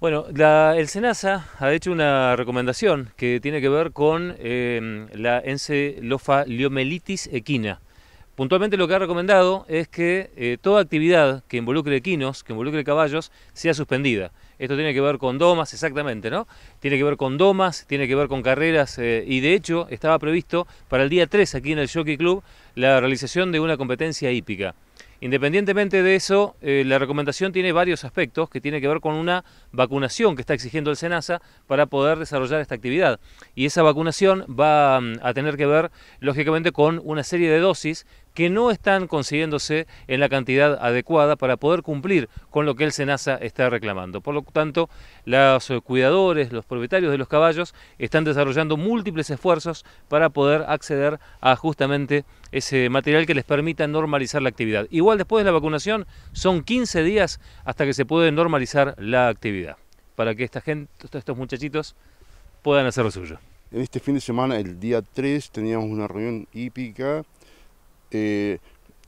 Bueno, la, el SENASA ha hecho una recomendación que tiene que ver con eh, la encelofaliomelitis equina. Puntualmente lo que ha recomendado es que eh, toda actividad que involucre equinos, que involucre caballos, sea suspendida. Esto tiene que ver con domas, exactamente, ¿no? Tiene que ver con domas, tiene que ver con carreras eh, y de hecho estaba previsto para el día 3 aquí en el Jockey Club la realización de una competencia hípica. Independientemente de eso, eh, la recomendación tiene varios aspectos que tiene que ver con una vacunación que está exigiendo el SENASA para poder desarrollar esta actividad. Y esa vacunación va mm, a tener que ver, lógicamente, con una serie de dosis que no están consiguiéndose en la cantidad adecuada para poder cumplir con lo que el SENASA está reclamando. Por lo tanto, los cuidadores, los propietarios de los caballos están desarrollando múltiples esfuerzos para poder acceder a justamente ese material que les permita normalizar la actividad. Igual después de la vacunación son 15 días hasta que se puede normalizar la actividad para que esta gente, estos muchachitos puedan hacer lo suyo. En este fin de semana, el día 3, teníamos una reunión hípica eh,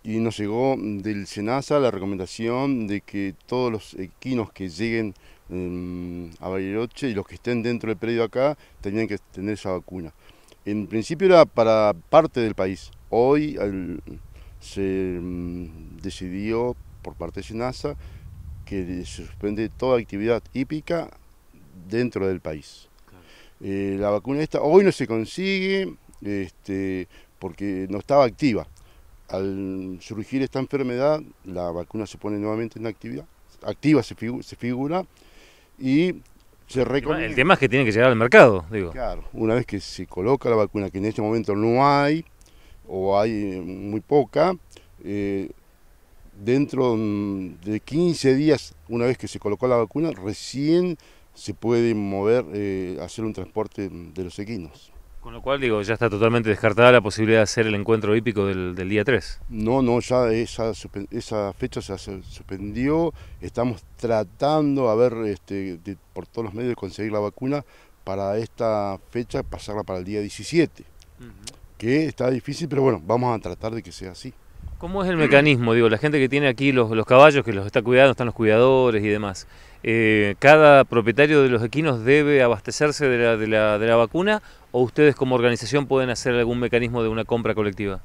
y nos llegó del SENASA la recomendación de que todos los equinos que lleguen mm, a Bariloche y los que estén dentro del predio acá tenían que tener esa vacuna. En principio era para parte del país. Hoy se mm, decidió por parte de SENASA que se suspende toda actividad hípica dentro del país. Eh, la vacuna esta hoy no se consigue este, porque no estaba activa al surgir esta enfermedad, la vacuna se pone nuevamente en actividad, activa se, figura y se reconoce. El tema es que tiene que llegar al mercado, digo. Claro, una vez que se coloca la vacuna, que en este momento no hay o hay mm, muy poca, eh, dentro de 15 días, una vez que se colocó la vacuna, recién se puede mover, eh, hacer un transporte de los equinos. Con lo cual, digo, ya está totalmente descartada la posibilidad de hacer el encuentro hípico del, día 3. No, no, ya esa, fecha se suspendió. Estamos tratando, a ver, este, por todos los medios, de conseguir la vacuna para esta fecha, pasarla para el día 17. Que está difícil, pero bueno, vamos a tratar de que sea así. ¿Cómo es el mecanismo? Digo, la gente que tiene aquí los, caballos, que los está cuidando, están los cuidadores y demás. Eh, ¿Cada propietario de los equinos debe abastecerse de la, de la, de la vacuna o ustedes como organización pueden hacer algún mecanismo de una compra colectiva?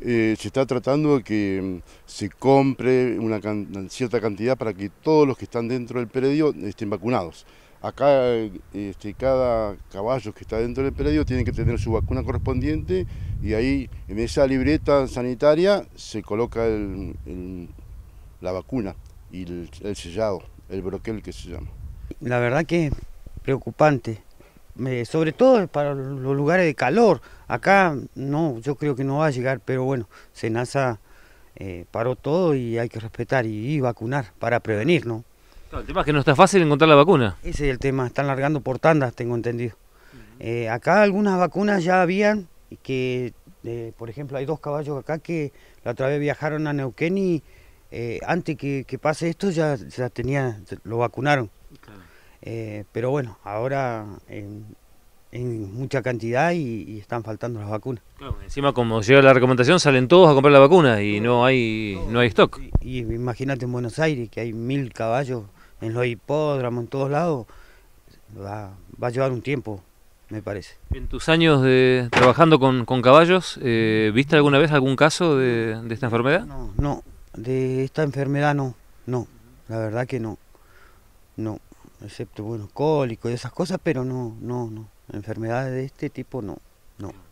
Eh, se está tratando de que mm, se compre una, cierta cantidad para que todos los que están dentro del predio estén vacunados. Acá eh, este, cada caballo que está dentro del predio tiene que tener su vacuna correspondiente y ahí en esa libreta sanitaria se coloca la vacuna y el, sellado, el broquel que se llama. La verdad que preocupante sobre todo para los lugares de calor. Acá no, yo creo que no va a llegar, pero bueno, Senasa eh, paró todo y hay que respetar y, vacunar para prevenir, ¿no? El tema es que no está fácil encontrar la vacuna. Ese es el tema, están largando por tandas, tengo entendido. Eh, acá algunas vacunas ya habían, que eh, por ejemplo hay dos caballos acá que la otra vez viajaron a Neuquén y antes que, pase esto ya, ya tenía, lo vacunaron eh, pero bueno, ahora en, mucha cantidad y, están faltando las vacunas. Claro, encima como llega la recomendación salen todos a comprar la vacuna y no, hay no, hay stock. Y, imagínate en Buenos Aires que hay mil caballos en los hipódromos, en todos lados, va, va a llevar un tiempo, me parece. En tus años de trabajando con, caballos, eh, ¿viste alguna vez algún caso de, esta enfermedad? No, no, de esta enfermedad no, no, la verdad que no, no excepto, bueno, cólico y esas cosas, pero no, no, no, enfermedades de este tipo no, no.